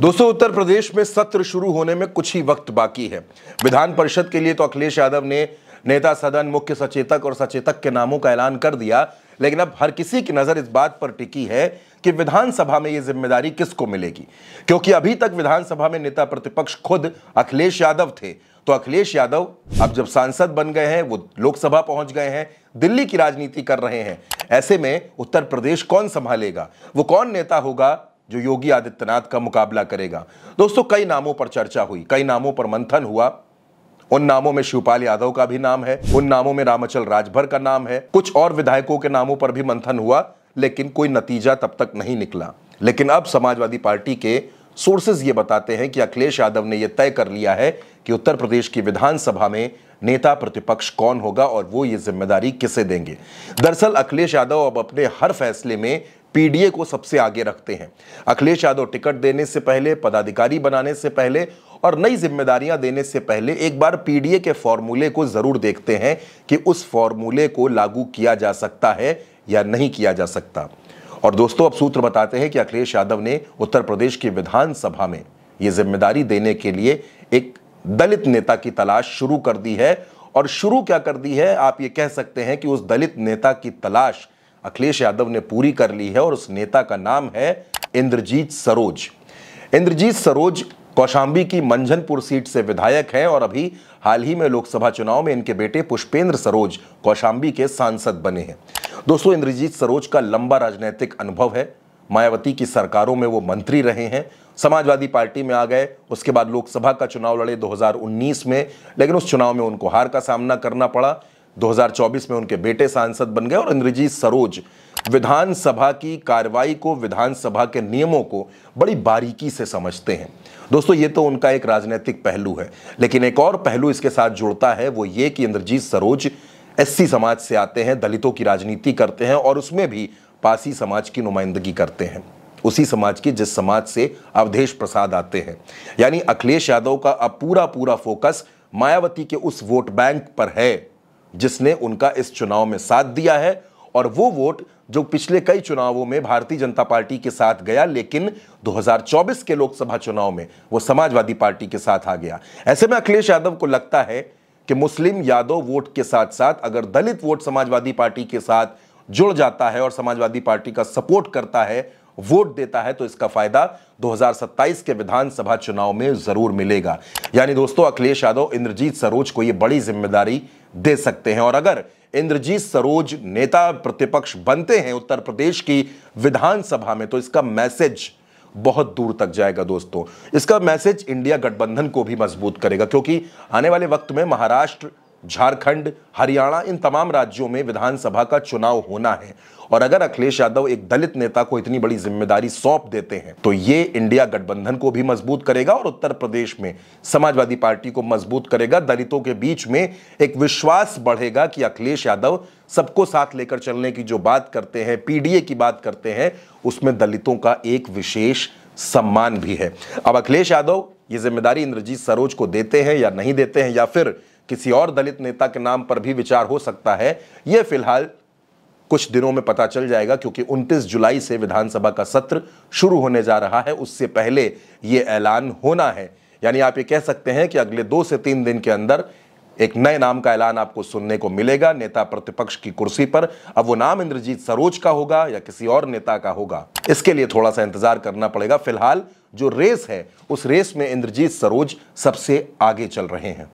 दोस्तों उत्तर प्रदेश में सत्र शुरू होने में कुछ ही वक्त बाकी है विधान परिषद के लिए तो अखिलेश यादव ने नेता सदन मुख्य सचेतक और सचेतक के नामों का ऐलान कर दिया लेकिन अब हर किसी की नज़र इस बात पर टिकी है कि विधानसभा में ये जिम्मेदारी किसको मिलेगी क्योंकि अभी तक विधानसभा में नेता प्रतिपक्ष खुद अखिलेश यादव थे तो अखिलेश यादव अब जब सांसद बन गए हैं वो लोकसभा पहुंच गए हैं दिल्ली की राजनीति कर रहे हैं ऐसे में उत्तर प्रदेश कौन संभालेगा वो कौन नेता होगा जो योगी आदित्यनाथ का मुकाबला करेगा दोस्तों कई नामों पर चर्चा हुई कई नामों पर मंथन हुआ उन नामों में शिवपाल यादव का भी नाम है उन नामों में रामाचल राजभर का नाम है कुछ और विधायकों के नामों पर भी मंथन हुआ लेकिन कोई नतीजा तब तक नहीं निकला लेकिन अब समाजवादी पार्टी के सोर्सेज ये बताते हैं कि अखिलेश यादव ने यह तय कर लिया है कि उत्तर प्रदेश की विधानसभा में नेता प्रतिपक्ष कौन होगा और वो ये जिम्मेदारी किसे देंगे दरअसल अखिलेश यादव अब अपने हर फैसले में पीडीए को सबसे आगे रखते हैं अखिलेश यादव टिकट देने से पहले पदाधिकारी बनाने से पहले और नई जिम्मेदारियां देने से पहले एक बार पीडीए के फॉर्मूले को ज़रूर देखते हैं कि उस फॉर्मूले को लागू किया जा सकता है या नहीं किया जा सकता और दोस्तों अब सूत्र बताते हैं कि अखिलेश यादव ने उत्तर प्रदेश की विधानसभा में ये जिम्मेदारी देने के लिए एक दलित नेता की तलाश शुरू कर दी है और शुरू क्या कर दी है आप ये कह सकते हैं कि उस दलित नेता की तलाश अखिलेश यादव ने पूरी कर ली है और उस नेता का नाम है इंद्रजीत सरोज इंद्रजीत सरोज कौशाम्बी की मंझनपुर सीट से विधायक हैं और अभी हाल ही में लोकसभा चुनाव में इनके बेटे पुष्पेंद्र सरोज कौशाम्बी के सांसद बने हैं दोस्तों इंद्रजीत सरोज का लंबा राजनीतिक अनुभव है मायावती की सरकारों में वो मंत्री रहे हैं समाजवादी पार्टी में आ गए उसके बाद लोकसभा का चुनाव लड़े 2019 में लेकिन उस चुनाव में उनको हार का सामना करना पड़ा 2024 में उनके बेटे सांसद बन गए और इंद्रजीत सरोज विधानसभा की कार्रवाई को विधानसभा के नियमों को बड़ी बारीकी से समझते हैं दोस्तों ये तो उनका एक राजनीतिक पहलू है लेकिन एक और पहलू इसके साथ जुड़ता है वो ये कि इंद्रजीत सरोज एससी समाज से आते हैं दलितों की राजनीति करते हैं और उसमें भी पासी समाज की नुमाइंदगी करते हैं उसी समाज की जिस समाज से अवधेश प्रसाद आते हैं यानी अखिलेश यादव का अब पूरा पूरा फोकस मायावती के उस वोट बैंक पर है जिसने उनका इस चुनाव में साथ दिया है और वो वोट जो पिछले कई चुनावों में भारतीय जनता पार्टी के साथ गया लेकिन 2024 के लोकसभा चुनाव में वो समाजवादी पार्टी के साथ आ गया ऐसे में अखिलेश यादव को लगता है कि मुस्लिम यादव वोट के साथ साथ अगर दलित वोट समाजवादी पार्टी के साथ जुड़ जाता है और समाजवादी पार्टी का सपोर्ट करता है वोट देता है तो इसका फायदा 2027 के विधानसभा चुनाव में जरूर मिलेगा यानी दोस्तों अखिलेश यादव इंद्रजीत सरोज को यह बड़ी जिम्मेदारी दे सकते हैं और अगर इंद्रजीत सरोज नेता प्रतिपक्ष बनते हैं उत्तर प्रदेश की विधानसभा में तो इसका मैसेज बहुत दूर तक जाएगा दोस्तों इसका मैसेज इंडिया गठबंधन को भी मजबूत करेगा क्योंकि आने वाले वक्त में महाराष्ट्र झारखंड हरियाणा इन तमाम राज्यों में विधानसभा का चुनाव होना है और अगर अखिलेश यादव एक दलित नेता को इतनी बड़ी जिम्मेदारी सौंप देते हैं तो ये इंडिया गठबंधन को भी मजबूत करेगा और उत्तर प्रदेश में समाजवादी पार्टी को मजबूत करेगा दलितों के बीच में एक विश्वास बढ़ेगा कि अखिलेश यादव सबको साथ लेकर चलने की जो बात करते हैं पीडीए की बात करते हैं उसमें दलितों का एक विशेष सम्मान भी है अब अखिलेश यादव ये जिम्मेदारी इंद्रजीत सरोज को देते हैं या नहीं देते हैं या फिर किसी और दलित नेता के नाम पर भी विचार हो सकता है यह फिलहाल कुछ दिनों में पता चल जाएगा क्योंकि 29 जुलाई से विधानसभा का सत्र शुरू होने जा रहा है उससे पहले यह ऐलान होना है यानी आप ये कह सकते हैं कि अगले दो से तीन दिन के अंदर एक नए नाम का ऐलान आपको सुनने को मिलेगा नेता प्रतिपक्ष की कुर्सी पर अब वो नाम इंद्रजीत सरोज का होगा या किसी और नेता का होगा इसके लिए थोड़ा सा इंतजार करना पड़ेगा फिलहाल जो रेस है उस रेस में इंद्रजीत सरोज सबसे आगे चल रहे हैं